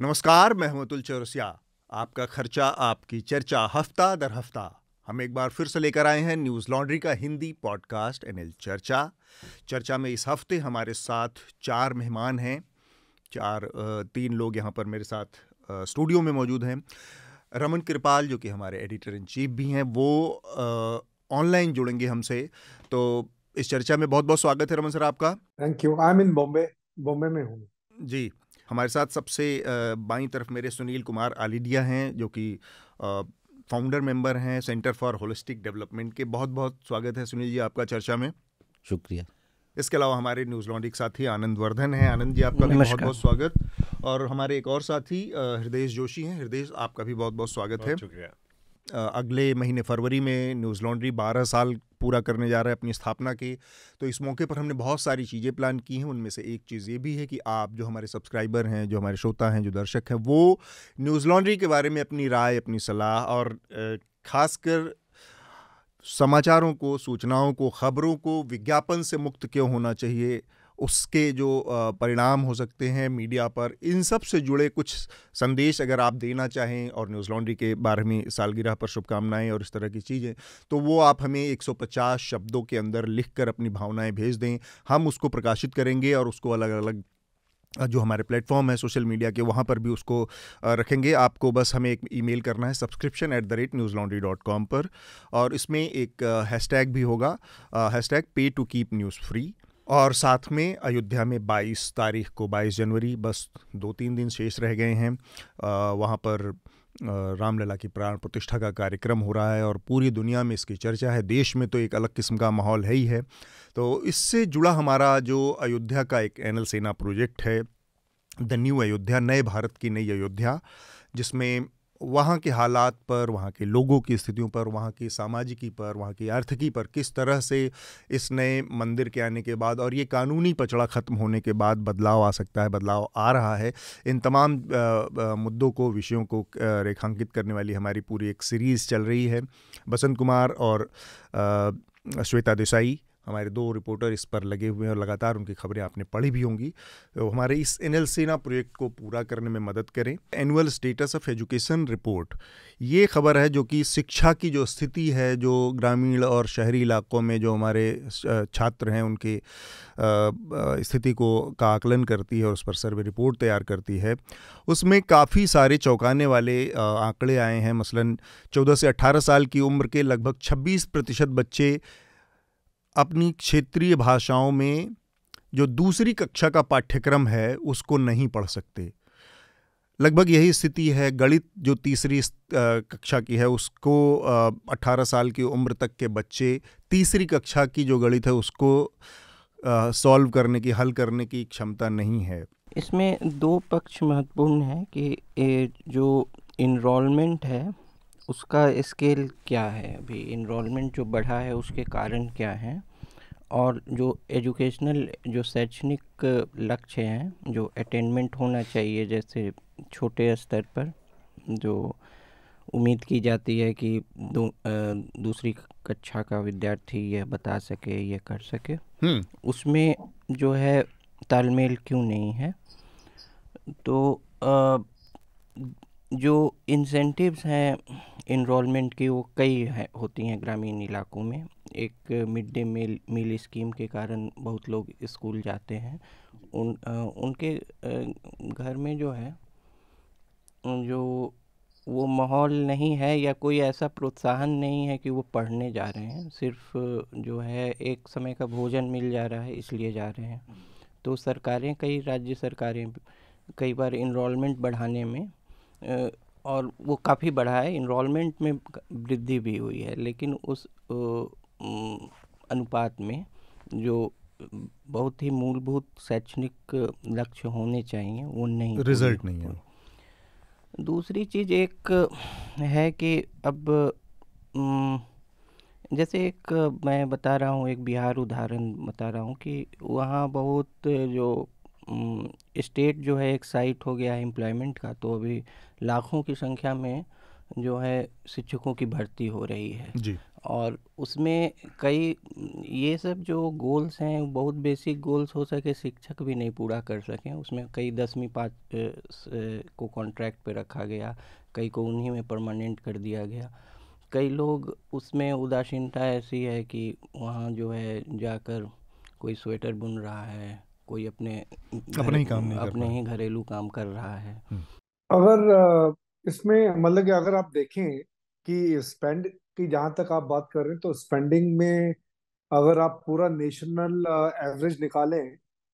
नमस्कार मैं हमतुल चौरसिया आपका खर्चा आपकी चर्चा हफ्ता दर हफ्ता हम एक बार फिर से लेकर आए हैं न्यूज़ लॉन्ड्री का हिंदी पॉडकास्ट एनएल चर्चा चर्चा में इस हफ्ते हमारे साथ चार मेहमान हैं चार तीन लोग यहाँ पर मेरे साथ स्टूडियो में मौजूद हैं रमन कृपाल जो कि हमारे एडिटर इन चीफ भी हैं वो ऑनलाइन जुड़ेंगे हमसे तो इस चर्चा में बहुत बहुत स्वागत है रमन सर आपका thank you I am in Bombay Bombay में हूँ जी हमारे साथ सबसे बाई तरफ मेरे सुनील कुमार आलिडिया हैं जो कि फाउंडर मेंबर हैं सेंटर फॉर होलिस्टिक डेवलपमेंट के बहुत बहुत स्वागत है सुनील जी आपका चर्चा में शुक्रिया इसके अलावा हमारे न्यूज लॉन्ड्री के साथी आनंद वर्धन हैं आनंद जी आपका भी बहुत बहुत स्वागत और हमारे एक और साथी हृदय जोशी हैं हृदय आपका भी बहुत बहुत स्वागत है शुक्रिया अगले महीने फरवरी में न्यूज़ लॉन्ड्री बारह साल पूरा करने जा रहा है अपनी स्थापना के तो इस मौके पर हमने बहुत सारी चीज़ें प्लान की हैं उनमें से एक चीज़ ये भी है कि आप जो हमारे सब्सक्राइबर हैं जो हमारे श्रोता हैं जो दर्शक हैं वो न्यूज़ लॉन्ड्री के बारे में अपनी राय अपनी सलाह और ख़ासकर समाचारों को सूचनाओं को ख़बरों को विज्ञापन से मुक्त क्यों होना चाहिए उसके जो परिणाम हो सकते हैं मीडिया पर इन सब से जुड़े कुछ संदेश अगर आप देना चाहें और न्यूज़ लॉन्ड्री के बारहवीं सालगिरह पर शुभकामनाएं और इस तरह की चीज़ें तो वो आप हमें 150 शब्दों के अंदर लिखकर अपनी भावनाएं भेज दें हम उसको प्रकाशित करेंगे और उसको अलग अलग जो हमारे प्लेटफॉर्म है सोशल मीडिया के वहाँ पर भी उसको रखेंगे आपको बस हमें एक ईमेल करना है subscription at the rate Newslaundry dot com पर और इसमें एक हैशटैग भी होगा हैशटैग पे टू कीप न्यूज़ फ्री और साथ में अयोध्या में 22 तारीख को 22 जनवरी बस दो तीन दिन शेष रह गए हैं वहाँ पर रामलला की प्राण प्रतिष्ठा का कार्यक्रम हो रहा है और पूरी दुनिया में इसकी चर्चा है देश में तो एक अलग किस्म का माहौल है ही है तो इससे जुड़ा हमारा जो अयोध्या का एक एनल सेना प्रोजेक्ट है द न्यू अयोध्या नए भारत की नई अयोध्या जिसमें वहाँ के हालात पर वहाँ के लोगों की स्थितियों पर वहाँ की सामाजिकी पर वहाँ की आर्थिकी पर किस तरह से इस नए मंदिर के आने के बाद और ये कानूनी पचड़ा ख़त्म होने के बाद बदलाव आ सकता है बदलाव आ रहा है इन तमाम मुद्दों को विषयों को रेखांकित करने वाली हमारी पूरी एक सीरीज़ चल रही है बसंत कुमार और श्वेता देसाई हमारे दो रिपोर्टर इस पर लगे हुए हैं और लगातार उनकी खबरें आपने पढ़ी भी होंगी तो हमारे इस एन एल सेना प्रोजेक्ट को पूरा करने में मदद करें annual status of education report ये खबर है जो कि शिक्षा की जो स्थिति है जो ग्रामीण और शहरी इलाकों में जो हमारे छात्र हैं उनके स्थिति को का आकलन करती है और उस पर सर्वे रिपोर्ट तैयार करती है उसमें काफ़ी सारे चौंकाने वाले आंकड़े आए हैं मसलन 14 से 18 साल की उम्र के लगभग 26 प्रतिशत बच्चे अपनी क्षेत्रीय भाषाओं में जो दूसरी कक्षा का पाठ्यक्रम है उसको नहीं पढ़ सकते लगभग यही स्थिति है गणित जो तीसरी कक्षा की है उसको 18 साल की उम्र तक के बच्चे तीसरी कक्षा की जो गणित है उसको सॉल्व करने की हल करने की क्षमता नहीं है इसमें दो पक्ष महत्वपूर्ण हैं कि जो इनरोलमेंट है उसका स्केल क्या है अभी इनरोलमेंट जो बढ़ा है उसके कारण क्या हैं और जो एजुकेशनल जो शैक्षणिक लक्ष्य हैं जो अटेंडमेंट होना चाहिए जैसे छोटे स्तर पर जो उम्मीद की जाती है कि दू, दूसरी कक्षा का विद्यार्थी यह बता सके यह कर सके हम्म। उसमें जो है तालमेल क्यों नहीं है तो जो इंसेंटिव्स हैं इनरोलमेंट की वो कई है होती हैं ग्रामीण इलाकों में एक mid day meal meal scheme के कारण बहुत लोग स्कूल जाते हैं उन आ, उनके आ, घर में जो है जो वो माहौल नहीं है या कोई ऐसा प्रोत्साहन नहीं है कि वो पढ़ने जा रहे हैं सिर्फ जो है एक समय का भोजन मिल जा रहा है इसलिए जा रहे हैं तो सरकारें कई राज्य सरकारें कई बार इनरोलमेंट बढ़ाने में और वो काफ़ी बढ़ा है इनरोलमेंट में वृद्धि भी हुई है लेकिन उस अनुपात में जो बहुत ही मूलभूत शैक्षणिक लक्ष्य होने चाहिए वो नहीं रिजल्ट नहीं है दूसरी चीज़ एक है कि अब जैसे एक मैं बता रहा हूँ एक बिहार उदाहरण बता रहा हूँ कि वहाँ बहुत जो स्टेट जो है एक साइट हो गया है एम्प्लॉयमेंट का तो अभी लाखों की संख्या में जो है शिक्षकों की भर्ती हो रही है जी और उसमें कई ये सब जो गोल्स हैं बहुत बेसिक गोल्स हो सके शिक्षक भी नहीं पूरा कर सकें उसमें कई दसवीं पाँच को कॉन्ट्रैक्ट पे रखा गया कई को उन्हीं में परमानेंट कर दिया गया कई लोग उसमें उदासीनता ऐसी है कि वहाँ जो है जाकर कोई स्वेटर बुन रहा है कोई अपने अपने ही काम नहीं अपने ही घरेलू काम कर रहा है हम्म। अगर इसमें मतलब कि अगर आप देखें कि स्पेंड की जहां तक आप बात कर रहे हैं तो स्पेंडिंग में अगर आप पूरा नेशनल एवरेज निकालें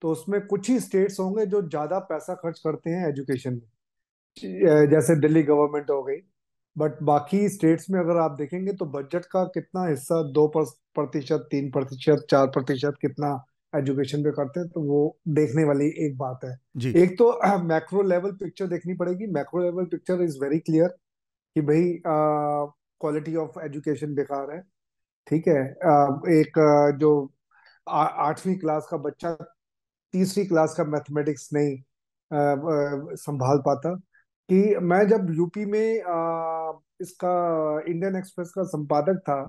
तो उसमें कुछ ही स्टेट्स होंगे जो ज़्यादा पैसा खर्च करते हैं एजुकेशन में जैसे दिल्ली गवर्नमेंट हो गई बट बाकी स्टेट्स में अगर आप देखेंगे तो बजट का कितना हिस्सा दो प्रतिशत तीन प्रतिशत चार प्रतिशत कितना एजुकेशन पे करते हैं तो वो देखने वाली एक बात है एक तो मैक्रो लेवल पिक्चर देखनी पड़ेगी macro level picture is very clear कि भाई क्वालिटी ऑफ एजुकेशन बेकार है ठीक है आ, एक जो आठवीं क्लास का बच्चा तीसरी क्लास का मैथमेटिक्स नहीं आ, संभाल पाता कि मैं जब यूपी में आ, इसका इंडियन एक्सप्रेस का संपादक था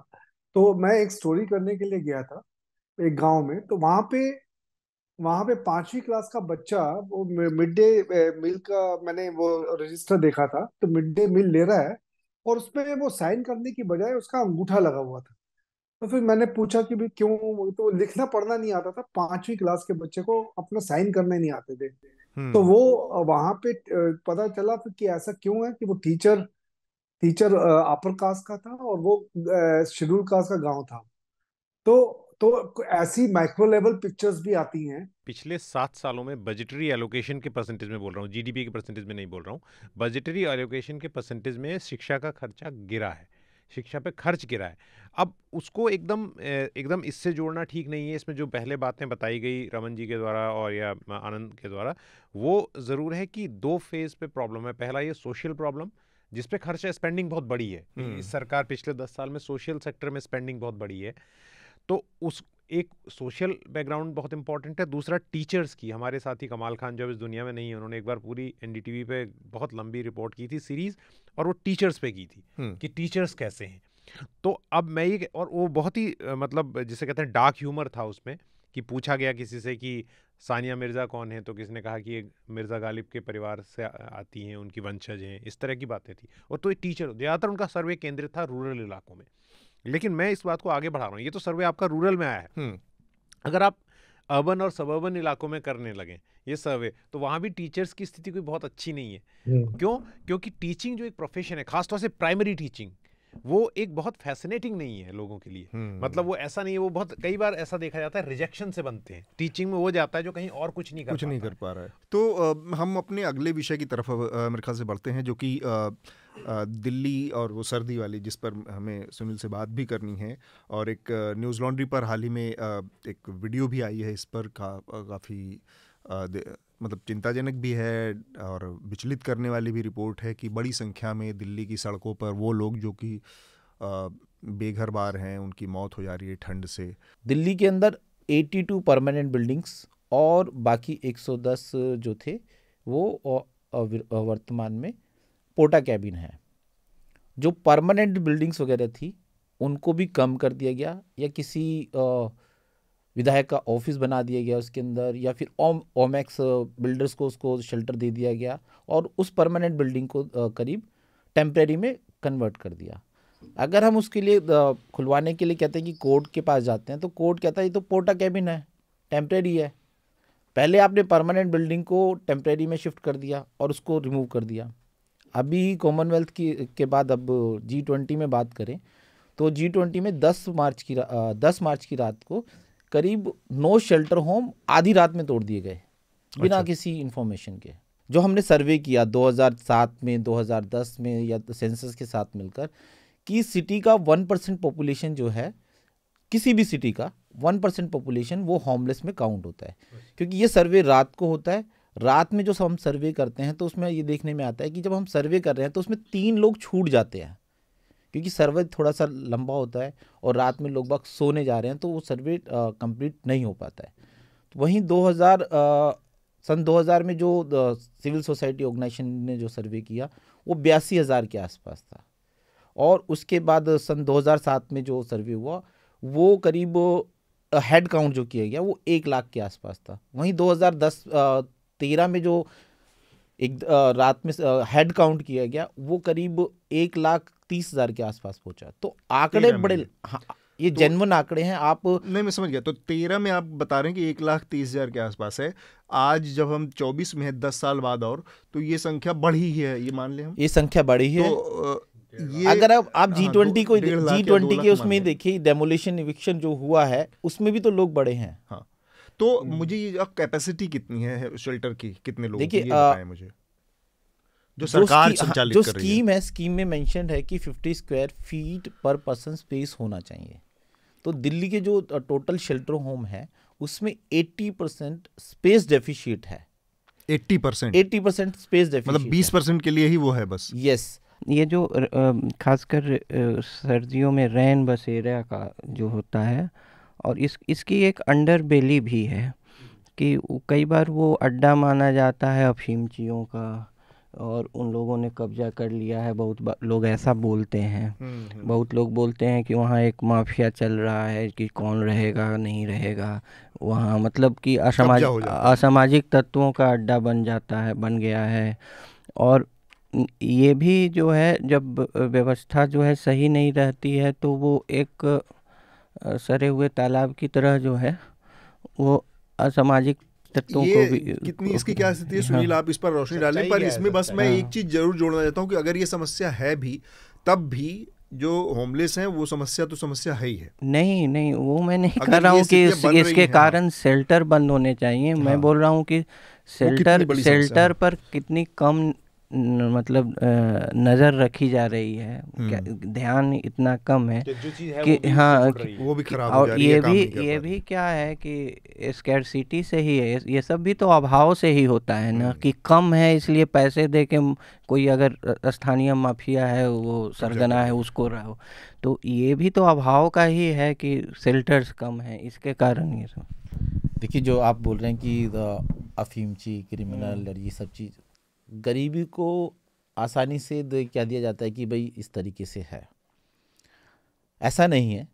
तो मैं एक स्टोरी करने के लिए गया था एक गांव में तो वहां पे वहां पे पांचवी क्लास का बच्चा वो मिड डे मील का मैंने वो रजिस्टर देखा था तो मिड डे मील ले रहा है और उसमें वो साइन करने की बजाय उसका अंगूठा लगा हुआ था तो फिर मैंने पूछा कि भाई क्यों तो लिखना पढ़ना नहीं आता था पांचवी क्लास के बच्चे को अपना साइन करने नहीं आते थे हम्म। तो वो वहां पे पता चला कि ऐसा क्यों है कि वो टीचर टीचर अपर कास्ट का था और वो शेड्यूल कास्ट का गांव था तो तो ऐसी माइक्रो लेवल पिक्चर्स भी आती हैं पिछले सात सालों में बजटरी एलोकेशन के परसेंटेज में बोल रहा हूँ जीडीपी के परसेंटेज में नहीं बोल रहा हूँ बजटरी एलोकेशन के परसेंटेज में शिक्षा का खर्चा गिरा है शिक्षा पे खर्च गिरा है अब उसको एकदम एकदम इससे जोड़ना ठीक नहीं है इसमें जो पहले बातें बताई गई रमन जी के द्वारा और या आनंद के द्वारा वो ज़रूर है कि दो फेज़ पे प्रॉब्लम है पहला ये सोशल प्रॉब्लम जिसपे खर्चा स्पेंडिंग बहुत बड़ी है हम्म। इस सरकार पिछले दस साल में सोशल सेक्टर में स्पेंडिंग बहुत बड़ी है तो उस एक सोशल बैकग्राउंड बहुत इंपॉर्टेंट है दूसरा टीचर्स की हमारे साथी कमाल खान जब इस दुनिया में नहीं है उन्होंने एक बार पूरी एन डी पे बहुत लंबी रिपोर्ट की थी सीरीज़ और वो टीचर्स पे की थी हम्म। कि टीचर्स कैसे हैं तो अब मैं ये और वो बहुत ही मतलब जिसे कहते हैं डार्क ह्यूमर था उसमें कि पूछा गया किसी से कि सानिया मिर्ज़ा कौन है तो किसी ने कहा कि ये मिर्ज़ा गालिब के परिवार से आती हैं उनकी वंशज हैं इस तरह की बातें थी और तो ये टीचर ज़्यादातर उनका सर्वे केंद्रित था रूरल इलाकों में लेकिन मैं इस बात को आगे बढ़ा रहा हूँ ये तो सर्वे आपका रूरल में आया है अगर आप अर्बन और सबर्बन इलाकों में करने लगे ये सर्वे तो वहाँ भी टीचर्स की स्थिति कोई बहुत अच्छी नहीं है क्यों क्योंकि टीचिंग जो एक प्रोफेशन है खासतौर से प्राइमरी टीचिंग वो एक बहुत फैसिनेटिंग नहीं है लोगों के लिए मतलब वो ऐसा नहीं है वो बहुत कई बार ऐसा देखा जाता है रिजेक्शन से बनते हैं टीचिंग में वो जाता है जो कहीं और कुछ नहीं कर कुछ नहीं कर पा रहा है तो आ, हम अपने अगले विषय की तरफ मेरे ख्याल से बढ़ते हैं जो कि दिल्ली और वो सर्दी वाली जिस पर हमें सुनील से बात भी करनी है और एक न्यूज़ लॉन्ड्री पर हाल ही में एक वीडियो भी आई है इस पर का काफ़ी मतलब चिंताजनक भी है और विचलित करने वाली भी रिपोर्ट है कि बड़ी संख्या में दिल्ली की सड़कों पर वो लोग जो कि बेघर बार हैं उनकी मौत हो जा रही है ठंड से दिल्ली के अंदर 82 परमानेंट बिल्डिंग्स और बाकी 110 जो थे वो वर्तमान में पोटा कैबिन है जो परमानेंट बिल्डिंग्स वगैरह थी उनको भी कम कर दिया गया या किसी विधायक का ऑफिस बना दिया गया उसके अंदर या फिर ओम ओमैक्स बिल्डर्स को उसको शेल्टर दे दिया गया और उस परमानेंट बिल्डिंग को करीब टेम्प्रेरी में कन्वर्ट कर दिया अगर हम उसके लिए खुलवाने के लिए कहते हैं कि कोर्ट के पास जाते हैं तो कोर्ट कहता है ये तो पोटा कैबिन है टेम्प्रेरी है पहले आपने परमानेंट बिल्डिंग को टेम्प्रेरी में शिफ्ट कर दिया और उसको रिमूव कर दिया अभी कॉमनवेल्थ की के बाद अब जी ट्वेंटी में बात करें तो जी ट्वेंटी में दस मार्च की दस मार्च की रात को करीब नौ शेल्टर होम आधी रात में तोड़ दिए गए बिना अच्छा। किसी इन्फॉर्मेशन के जो हमने सर्वे किया 2007 में 2010 में या सेंसस के साथ मिलकर कि सिटी का वन परसेंट पॉपुलेशन जो है किसी भी सिटी का वन परसेंट पॉपुलेशन वो होमलेस में काउंट होता है अच्छा। क्योंकि ये सर्वे रात को होता है रात में जो हम सर्वे करते हैं तो उसमें ये देखने में आता है कि जब हम सर्वे कर रहे हैं तो उसमें तीन लोग छूट जाते हैं क्योंकि सर्वे थोड़ा सा लंबा होता है और रात में लोग बाग सोने जा रहे हैं तो वो सर्वे कंप्लीट नहीं हो पाता है तो वहीं 2000 आ, सन 2000 में जो सिविल सोसाइटी ऑर्गेनाइजेशन ने जो सर्वे किया वो बयासी हज़ार के आसपास था और उसके बाद सन 2007 में जो सर्वे हुआ वो करीब हेड काउंट जो किया गया वो एक लाख के आसपास था वहीं 2010 आ, तेरह में जो एक रात में हेड काउंट किया गया वो करीब एक लाख तीस हजार के आसपास पहुंचा तो आंकड़े बड़े हाँ ये तो, जेनवन आंकड़े हैं आप नहीं मैं समझ गया तो तेरह में आप बता रहे हैं कि एक लाख तीस हजार के आसपास है आज जब हम चौबीस में है दस साल बाद और तो ये संख्या बढ़ी ही है ये मान ले हम ये संख्या बढ़ी है तो, ये अगर आप आप जी हाँ, ट्वेंटी को जी ट्वेंटी के उसमें देखिए डेमोलेशन इविक्शन जो हुआ है उसमें भी तो लोग बड़े हैं हाँ तो हम्म। मुझे ये कैपेसिटी कितनी है शेल्टर की कितने लोग देखिए मुझे जो सरकार संचालित जो स्कीम है स्कीम में मेंशन है कि 50 square feet per person space होना चाहिए तो दिल्ली के जो टोटल शेल्टर होम है उसमें 80 परसेंट स्पेस डेफिशिएट है 80 परसेंट एट्टी परसेंट स्पेस मतलब 20 परसेंट के लिए ही वो है बस यस yes. ये जो खासकर सर्दियों में रैन बसेरा का जो होता है और इस इसकी एक अंडर बेली भी है कि कई बार वो अड्डा माना जाता है अफीमचियों का और उन लोगों ने कब्जा कर लिया है बहुत लोग ऐसा बोलते हैं हम्म, हम्म। बहुत लोग बोलते हैं कि वहाँ एक माफिया चल रहा है कि कौन रहेगा नहीं रहेगा वहाँ मतलब कि असामाजिक असामाजिक तत्वों का अड्डा बन जाता है बन गया है और ये भी जो है जब व्यवस्था जो है सही नहीं रहती है तो वो एक सरे हुए तालाब की तरह जो है वो असामाजिक तत्वों को भी कितनी इसकी क्या स्थिति है हाँ। सुनील आप इस पर रोशनी डालें पर इसमें बस मैं एक हाँ। चीज़ जरूर जोड़ना चाहता हूँ कि अगर ये समस्या है भी तब भी जो होमलेस हैं वो समस्या तो समस्या है ही है नहीं नहीं वो मैं नहीं कह रहा हूँ कि इस, इसके हाँ। कारण शेल्टर बंद होने चाहिए मैं बोल रहा हूँ कि शेल्टर शेल्टर पर कितनी कम मतलब नज़र रखी जा रही है हम्म। ध्यान इतना कम है कि हाँ वो भी खराब और ये भी ये भी क्या है कि सिटी से ही है ये सब भी तो अभाव से ही होता है ना हम्म। कि कम है इसलिए पैसे दे के कोई अगर स्थानीय माफिया है वो सरगना है उसको रहो तो ये भी तो अभाव का ही है कि शेल्टर्स कम है इसके कारण ये सब देखिए जो आप बोल रहे हैं कि अफीमची क्रिमिनल हम्म। और ये सब चीज़ गरीबी को आसानी से क्या दिया जाता है कि भाई इस तरीके से है ऐसा नहीं है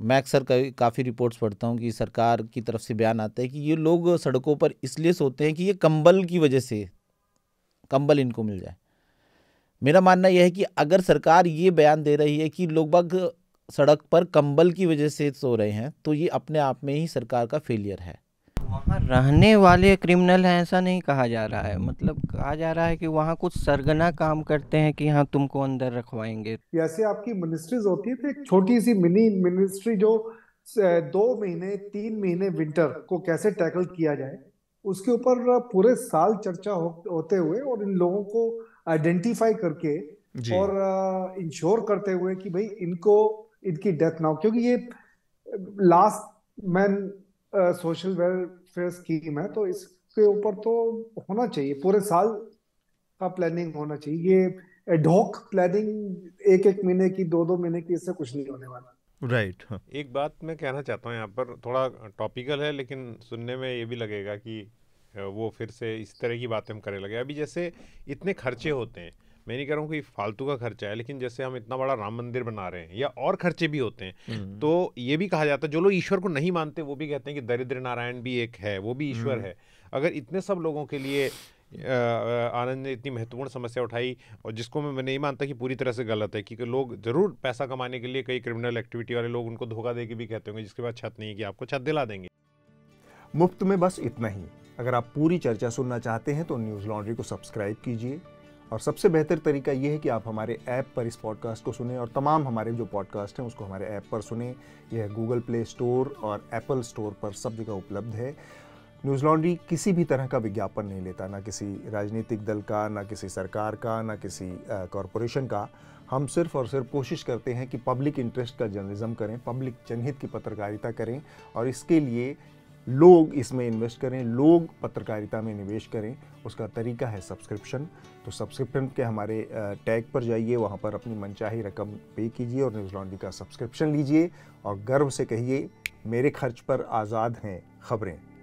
मैं अक्सर काफ़ी रिपोर्ट्स पढ़ता हूँ कि सरकार की तरफ से बयान आता है कि ये लोग सड़कों पर इसलिए सोते हैं कि ये कंबल की वजह से कंबल इनको मिल जाए मेरा मानना यह है कि अगर सरकार ये बयान दे रही है कि लोग बाग सड़क पर कंबल की वजह से सो रहे हैं तो ये अपने आप में ही सरकार का फेलियर है वहाँ रहने वाले क्रिमिनल हैं ऐसा नहीं कहा जा रहा है मतलब कहा जा रहा है कि वहाँ कुछ सरगना काम करते हैं कि हाँ तुमको अंदर रखवाएंगे जैसे आपकी मिनिस्ट्रीज होती है तो एक छोटी सी मिनी मिनिस्ट्री जो दो महीने तीन महीने विंटर को कैसे टैकल किया जाए उसके ऊपर पूरे साल चर्चा हो, होते हुए और इन लोगों को आइडेंटिफाई करके और इंश्योर करते हुए कि भाई इनको इनकी डेथ ना हो क्योंकि ये last man social welfare scheme है तो इसके ऊपर तो होना चाहिए पूरे साल का प्लानिंग होना चाहिए ये एडोक प्लानिंग एक एक महीने की दो दो महीने की इससे कुछ नहीं होने वाला राइट right. हाँ। एक बात मैं कहना चाहता हूँ यहाँ पर थोड़ा टॉपिकल है लेकिन सुनने में ये भी लगेगा कि वो फिर से इस तरह की बातें हम करने लगे अभी जैसे इतने खर्चे होते हैं मैं नहीं कह रहा हूँ कि फालतू का खर्चा है लेकिन जैसे हम इतना बड़ा राम मंदिर बना रहे हैं या और खर्चे भी होते हैं हम्म। तो ये भी कहा जाता है जो लोग ईश्वर को नहीं मानते वो भी कहते हैं कि दरिद्र नारायण भी एक है वो भी ईश्वर हम्म। है अगर इतने सब लोगों के लिए आनंद ने इतनी महत्वपूर्ण समस्या उठाई और जिसको मैं नहीं मानता कि पूरी तरह से गलत है क्योंकि लोग ज़रूर पैसा कमाने के लिए कई क्रिमिनल एक्टिविटी वाले लोग उनको धोखा दे के भी कहते होंगे जिसके बाद छत नहीं है कि आपको छत दिला देंगे मुफ्त में बस इतना ही अगर आप पूरी चर्चा सुनना चाहते हैं तो न्यूज़ लॉन्ड्री को सब्सक्राइब कीजिए और सबसे बेहतर तरीका ये है कि आप हमारे ऐप पर इस पॉडकास्ट को सुने और तमाम हमारे जो पॉडकास्ट हैं उसको हमारे ऐप पर सुने यह गूगल प्ले स्टोर और एप्पल स्टोर पर सब जगह उपलब्ध है न्यूज़ लॉन्ड्री किसी भी तरह का विज्ञापन नहीं लेता ना किसी राजनीतिक दल का ना किसी सरकार का ना किसी कॉरपोरेशन का हम सिर्फ और सिर्फ कोशिश करते हैं कि पब्लिक इंटरेस्ट का जर्नलिज़म करें पब्लिक जनहित की पत्रकारिता करें और इसके लिए लोग इसमें इन्वेस्ट करें लोग पत्रकारिता में निवेश करें उसका तरीका है सब्सक्रिप्शन तो सब्सक्रिप्शन के हमारे टैग पर जाइए वहाँ पर अपनी मनचाही रकम पे कीजिए और न्यूज़ लॉन्ड्री का सब्सक्रिप्शन लीजिए और गर्व से कहिए मेरे खर्च पर आज़ाद हैं खबरें